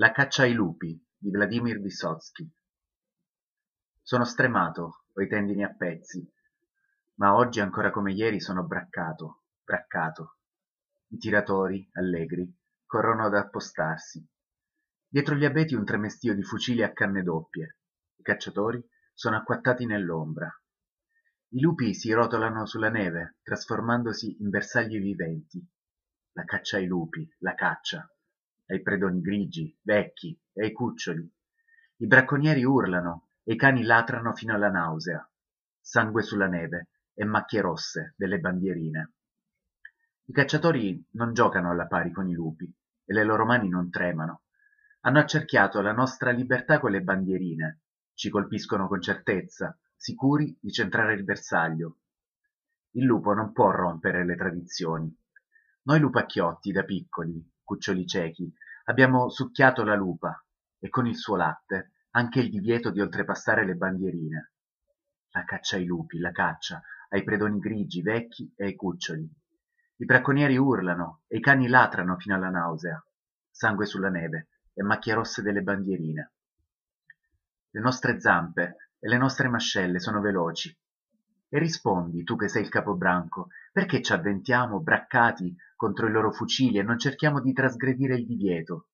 La caccia ai lupi di Vladimir Vysotsky. Sono stremato, ho i tendini a pezzi, ma oggi ancora come ieri sono braccato, braccato. I tiratori, allegri, corrono ad appostarsi. Dietro gli abeti un tremestio di fucili a canne doppie. I cacciatori sono acquattati nell'ombra. I lupi si rotolano sulla neve, trasformandosi in bersagli viventi. La caccia ai lupi, la caccia, ai predoni grigi vecchi e ai cuccioli i bracconieri urlano e i cani latrano fino alla nausea sangue sulla neve e macchie rosse delle bandierine i cacciatori non giocano alla pari con i lupi e le loro mani non tremano hanno accerchiato la nostra libertà con le bandierine ci colpiscono con certezza sicuri di centrare il bersaglio il lupo non può rompere le tradizioni noi lupacchiotti da piccoli cuccioli ciechi abbiamo succhiato la lupa e con il suo latte anche il divieto di oltrepassare le bandierine la caccia ai lupi la caccia ai predoni grigi vecchi e ai cuccioli i bracconieri urlano e i cani latrano fino alla nausea sangue sulla neve e macchie rosse delle bandierine le nostre zampe e le nostre mascelle sono veloci rispondi tu che sei il capobranco perché ci avventiamo braccati contro i loro fucili e non cerchiamo di trasgredire il divieto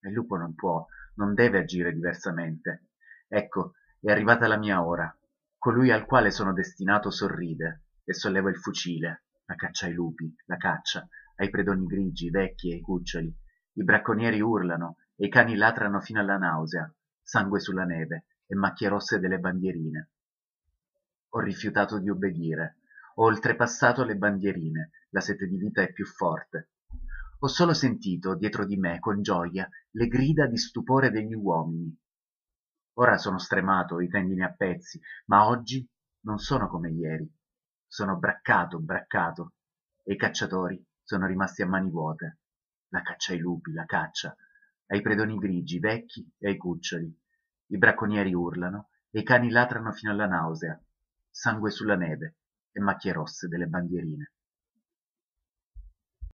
e il lupo non può non deve agire diversamente ecco è arrivata la mia ora colui al quale sono destinato sorride e solleva il fucile la caccia ai lupi la caccia ai predoni grigi vecchi e ai cuccioli i bracconieri urlano e i cani latrano fino alla nausea sangue sulla neve e macchie rosse delle bandierine ho rifiutato di obbedire ho oltrepassato le bandierine la sete di vita è più forte ho solo sentito dietro di me con gioia le grida di stupore degli uomini ora sono stremato i tendini a pezzi ma oggi non sono come ieri sono braccato braccato e i cacciatori sono rimasti a mani vuote la caccia ai lupi la caccia ai predoni grigi vecchi e ai cuccioli i bracconieri urlano e i cani latrano fino alla nausea sangue sulla neve e macchie rosse delle bandierine